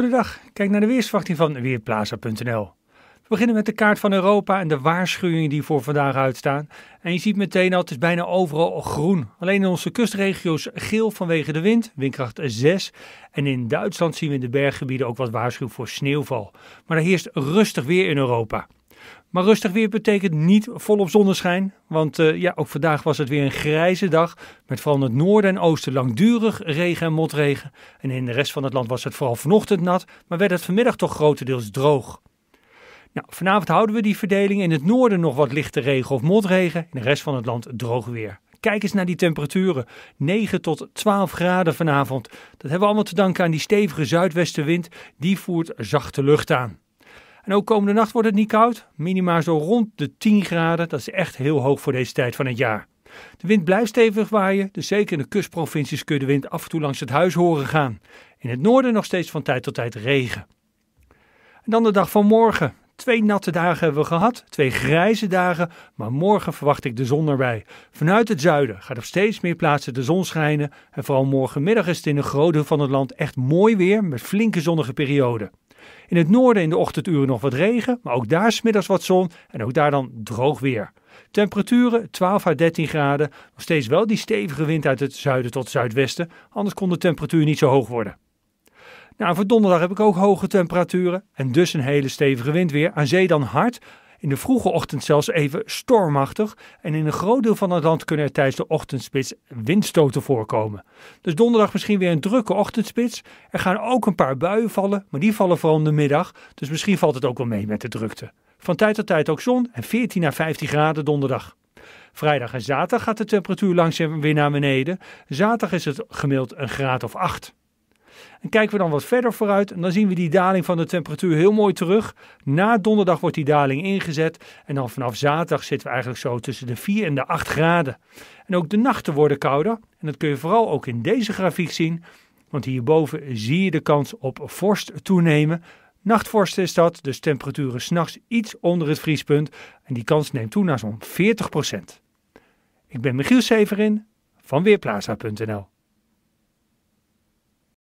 Goedendag, kijk naar de weersverwachting van Weerplaza.nl. We beginnen met de kaart van Europa en de waarschuwingen die voor vandaag uitstaan. En je ziet meteen al, het is bijna overal groen. Alleen in onze kustregio's geel vanwege de wind, windkracht 6. En in Duitsland zien we in de berggebieden ook wat waarschuwing voor sneeuwval. Maar er heerst rustig weer in Europa. Maar rustig weer betekent niet volop zonneschijn. Want eh, ja, ook vandaag was het weer een grijze dag. Met vooral in het noorden en oosten langdurig regen en motregen. En in de rest van het land was het vooral vanochtend nat. Maar werd het vanmiddag toch grotendeels droog. Nou, vanavond houden we die verdeling. In het noorden nog wat lichte regen of motregen. In de rest van het land droog weer. Kijk eens naar die temperaturen. 9 tot 12 graden vanavond. Dat hebben we allemaal te danken aan die stevige zuidwestenwind. Die voert zachte lucht aan. En ook komende nacht wordt het niet koud, minimaal zo rond de 10 graden. Dat is echt heel hoog voor deze tijd van het jaar. De wind blijft stevig waaien, dus zeker in de kustprovincies kun je de wind af en toe langs het huis horen gaan. In het noorden nog steeds van tijd tot tijd regen. En dan de dag van morgen. Twee natte dagen hebben we gehad, twee grijze dagen, maar morgen verwacht ik de zon erbij. Vanuit het zuiden gaat er steeds meer plaatsen de zon schijnen en vooral morgenmiddag is het in de grote deel van het land echt mooi weer met flinke zonnige perioden. In het noorden in de ochtenduren nog wat regen, maar ook daar smiddags wat zon en ook daar dan droog weer. Temperaturen 12 à 13 graden, nog steeds wel die stevige wind uit het zuiden tot zuidwesten, anders kon de temperatuur niet zo hoog worden. Nou, voor donderdag heb ik ook hoge temperaturen en dus een hele stevige wind weer. Aan zee dan hard, in de vroege ochtend zelfs even stormachtig. En in een groot deel van het land kunnen er tijdens de ochtendspits windstoten voorkomen. Dus donderdag misschien weer een drukke ochtendspits. Er gaan ook een paar buien vallen, maar die vallen vooral om de middag. Dus misschien valt het ook wel mee met de drukte. Van tijd tot tijd ook zon en 14 à 15 graden donderdag. Vrijdag en zaterdag gaat de temperatuur langzaam weer naar beneden. Zaterdag is het gemiddeld een graad of 8. En kijken we dan wat verder vooruit, en dan zien we die daling van de temperatuur heel mooi terug. Na donderdag wordt die daling ingezet. En dan vanaf zaterdag zitten we eigenlijk zo tussen de 4 en de 8 graden. En ook de nachten worden kouder. En dat kun je vooral ook in deze grafiek zien. Want hierboven zie je de kans op vorst toenemen. Nachtvorst is dat, dus temperaturen s'nachts iets onder het vriespunt. En die kans neemt toe naar zo'n 40%. Ik ben Michiel Severin van Weerplaza.nl